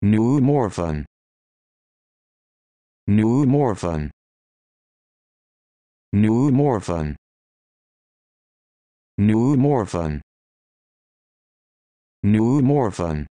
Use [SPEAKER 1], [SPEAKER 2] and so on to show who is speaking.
[SPEAKER 1] New fun. New fun. New fun. New fun. New fun.